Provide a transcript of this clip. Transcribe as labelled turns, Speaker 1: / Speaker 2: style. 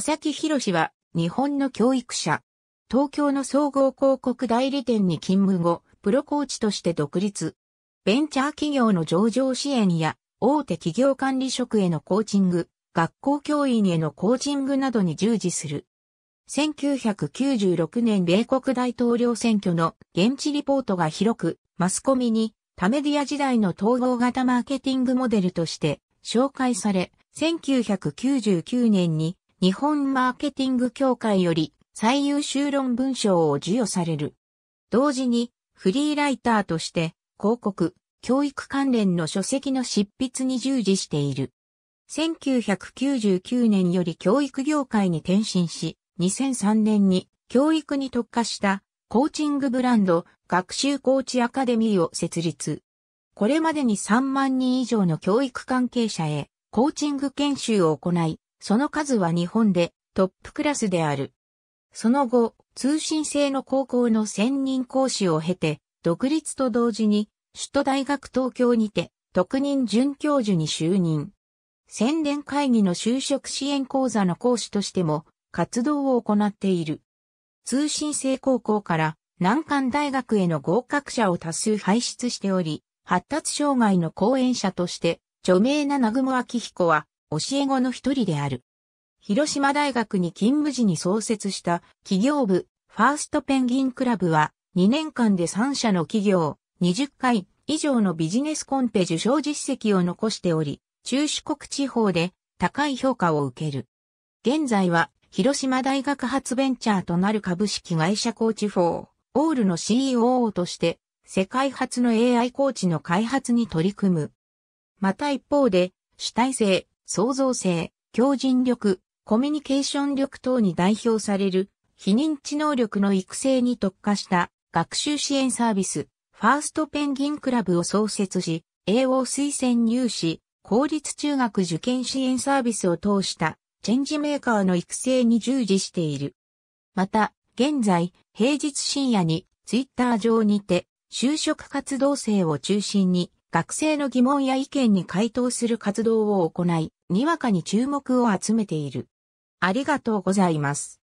Speaker 1: 佐々木博は日本の教育者。東京の総合広告代理店に勤務後、プロコーチとして独立。ベンチャー企業の上場支援や大手企業管理職へのコーチング、学校教員へのコーチングなどに従事する。1996年米国大統領選挙の現地リポートが広く、マスコミに多メディア時代の統合型マーケティングモデルとして紹介され、1999年に日本マーケティング協会より最優秀論文賞を授与される。同時にフリーライターとして広告、教育関連の書籍の執筆に従事している。1999年より教育業界に転身し、2003年に教育に特化したコーチングブランド学習コーチアカデミーを設立。これまでに3万人以上の教育関係者へコーチング研修を行い、その数は日本でトップクラスである。その後、通信制の高校の専任講師を経て、独立と同時に、首都大学東京にて、特任准教授に就任。宣伝会議の就職支援講座の講師としても、活動を行っている。通信制高校から、難関大学への合格者を多数輩出しており、発達障害の講演者として、著名な南雲明彦は、教え子の一人である。広島大学に勤務時に創設した企業部ファーストペンギンクラブは2年間で3社の企業20回以上のビジネスコンペ受賞実績を残しており、中四国地方で高い評価を受ける。現在は広島大学発ベンチャーとなる株式会社コーチ4オールの CEO として世界初の AI コーチの開発に取り組む。また一方で主体性、創造性、強靭力、コミュニケーション力等に代表される、非認知能力の育成に特化した学習支援サービス、ファーストペンギンクラブを創設し、AO 推薦入試、公立中学受験支援サービスを通したチェンジメーカーの育成に従事している。また、現在、平日深夜にツイッター上にて、就職活動生を中心に学生の疑問や意見に回答する活動を行い、にわかに注目を集めている。ありがとうございます。